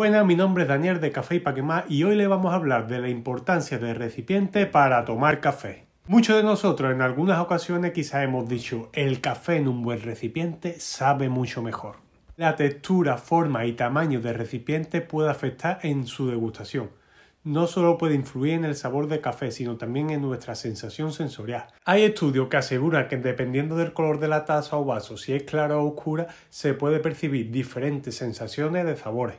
Buenas, mi nombre es Daniel de Café y Paquemá y hoy le vamos a hablar de la importancia del recipiente para tomar café. Muchos de nosotros en algunas ocasiones quizá hemos dicho el café en un buen recipiente sabe mucho mejor. La textura, forma y tamaño del recipiente puede afectar en su degustación no solo puede influir en el sabor del café, sino también en nuestra sensación sensorial. Hay estudios que aseguran que dependiendo del color de la taza o vaso, si es clara o oscura, se puede percibir diferentes sensaciones de sabores.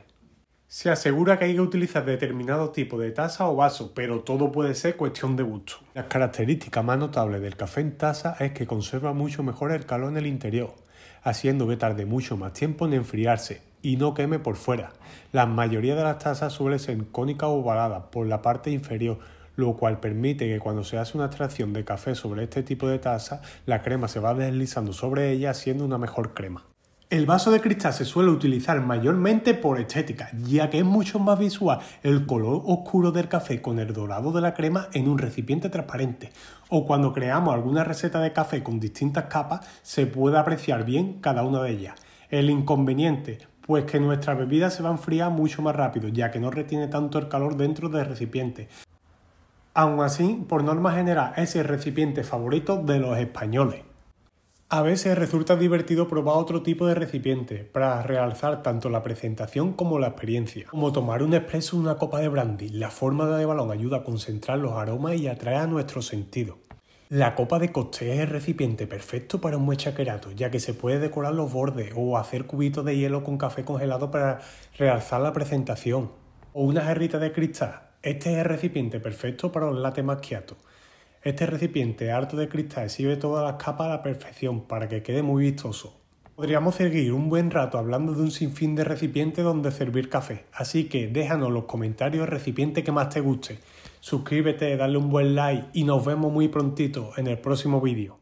Se asegura que hay que utilizar determinado tipo de taza o vaso, pero todo puede ser cuestión de gusto. La característica más notable del café en taza es que conserva mucho mejor el calor en el interior, haciendo que tarde mucho más tiempo en enfriarse y no queme por fuera. La mayoría de las tazas suelen ser cónicas o ovaladas por la parte inferior, lo cual permite que cuando se hace una extracción de café sobre este tipo de taza, la crema se va deslizando sobre ella haciendo una mejor crema. El vaso de cristal se suele utilizar mayormente por estética, ya que es mucho más visual el color oscuro del café con el dorado de la crema en un recipiente transparente, o cuando creamos alguna receta de café con distintas capas se puede apreciar bien cada una de ellas. El inconveniente, pues que nuestra bebida se va a enfriar mucho más rápido, ya que no retiene tanto el calor dentro del recipiente. Aún así, por norma general, es el recipiente favorito de los españoles. A veces resulta divertido probar otro tipo de recipiente para realzar tanto la presentación como la experiencia. Como tomar un espresso en una copa de brandy, la forma de balón ayuda a concentrar los aromas y atrae a nuestro sentido. La copa de coste es el recipiente perfecto para un muechaquerato, ya que se puede decorar los bordes o hacer cubitos de hielo con café congelado para realzar la presentación. O una jarrita de cristal. Este es el recipiente perfecto para un latte macchiato, este recipiente harto de cristal sirve todas las capas a la perfección para que quede muy vistoso. Podríamos seguir un buen rato hablando de un sinfín de recipientes donde servir café, así que déjanos los comentarios el recipiente que más te guste. Suscríbete, dale un buen like y nos vemos muy prontito en el próximo vídeo.